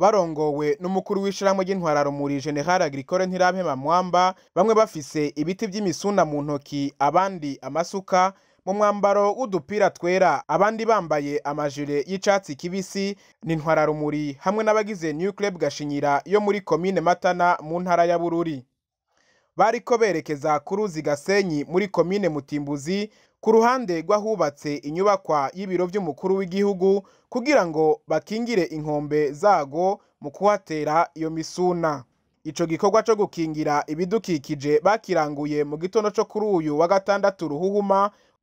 barongowe n'umukuru w'ishyirahamwe ry'intwararumuri general agricole ntirabhema mwamba bamwe bafise ibiti by’imisunda mu ntoki abandi amasuka mu mwambaro w'udupira twera abandi bambaye amajire y'icyatsi kibisi n'intwararumuri hamwe n'abagize new club gashinyira yo muri komine matana mu ntara ya bururi bariko berekeza ku ruzi gasenyi muri komine mutimbuzi ku ruhande rw'ahubatse inyubakwa y'ibiro by'umukuru w'igihugu kugira ngo bakingire inkombe zago mu kuhatera iyo misuna icyo gikorwa cyo gukingira ibidukikije bakiranguye mu gitondo cyo kuri uyu wa gatandatu ruhuhuma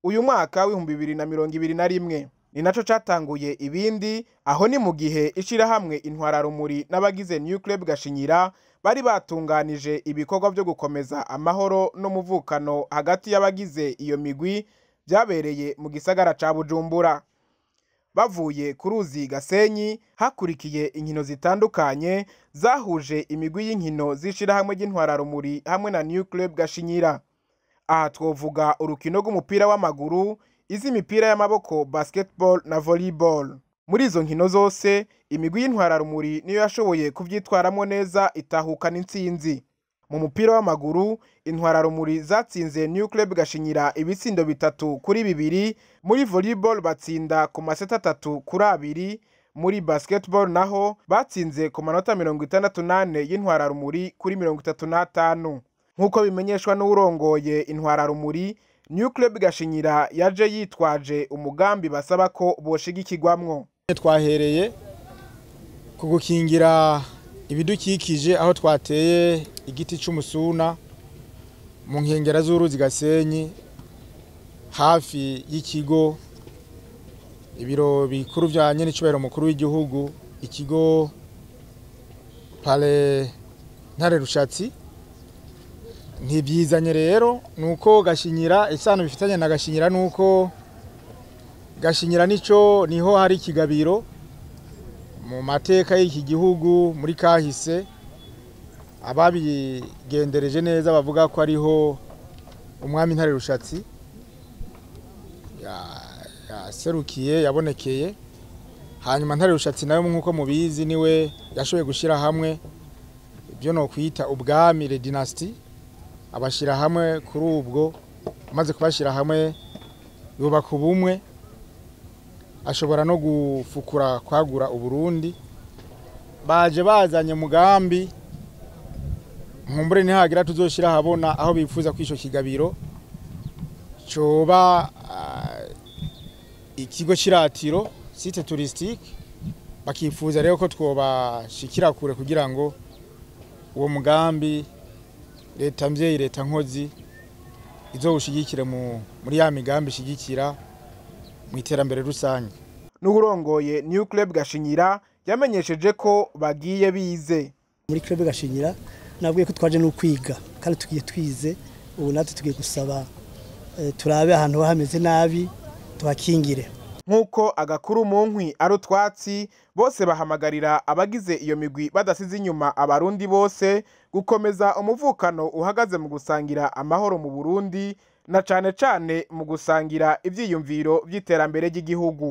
uyu mwaka w'ibihumbi bibiri na mirongo ibiri na rimwe ni nacyo cyatanguye ibindi aho ni mu gihe ishyirahamwe intwararumuri n'abagize nyukire gashinyira bari batunganije ibikorwa byo gukomeza amahoro n'umuvukano hagati y'abagize iyo migwi byabereye mu gisagara cya bujumbura bavuye ku ruzi gasenyi hakurikiye inkino zitandukanye zahuje imigwi y'inkino z'ishyirahamwe ry'intwararumuri hamwe na new club gashinyira aha twavuga urukino rw'umupira w'amaguru iz'imipira y'amaboko basketball na volleyball muri izo nkino zose imigwi y'intwararumuri niyo yashoboye kubyitwaramo neza itahukana intsinzi mu mupira w'amaguru intwararumuri zatsinze new club gashinyira ibitsindo bitatu kuri bibiri muri volleyball batsinda ku maseta atatu kuri abiri muri basketball naho batsinze ku manota mirongo itandatu n'ane y'intwararumuri kuri mirongo itatu n'atanu nk'uko bimenyeshwa n'urongoye intwararumuri new club gashinyira yaje yitwaje umugambi basaba ko boshigikirwamwo twahereye ku gukingira ibidukikije aho twateye igiti cy'umusuna mu nkengero z'uruzi gasenyi hafi y'ikigo ibiro bikuru bya nyir'icyubahiro mukuru w'igihugu ikigo pale ntare rushatsi ntibyizanye rero ni uko gashinyira isano bifitanye na gashinyira ni uko gashinyira nicyo niho hari ikigabiro mu mateka y'iki gihugu muri kahise ababigendereje neza bavuga ko ariho umwami ntare rushatsi yaserukiye yabonekeye hanyuma ntare rushatsi nawe nk'uko mubizi niwe yashoboye gushyira hamwe ibyo ni ukwita ubwami redinasiti abashyira hamwe kuri ubwo amaze kubashyira hamwe yubaka ubumwe ashobora no gufukura kwagura uburundi baje bazanye mugambi nkumbure ntihagira tuzoshyira ahabona aho bifuza kwisho icyo kigabiro cyoba ah, ikigo cy'iratiro site turisitike bakifuza rero ko twobashikira kure kugira ngo uwo mugambi leta mbyeyi leta nkozi izo ushyigikire muri ya migambi ishyigikira mu iterambere rusange n'uburongoye new club gashinyira yamenyesheje ko bagiye bize muri club gashinyira nabwiye ko twaje no kwiga kandi tugiye twize ubu natwe tugiye gusaba eh, turabe ahantu hameze nabi tuhakingire nk'uko agakuru mu nkwi ari utwatsi bose bahamagarira abagize iyo migwi badasize inyuma abarundi bose gukomeza umuvukano uhagaze mu gusangira amahoro mu burundi na cyane cyane mu gusangira ibyiyumviro by'iterambere ry'igihugu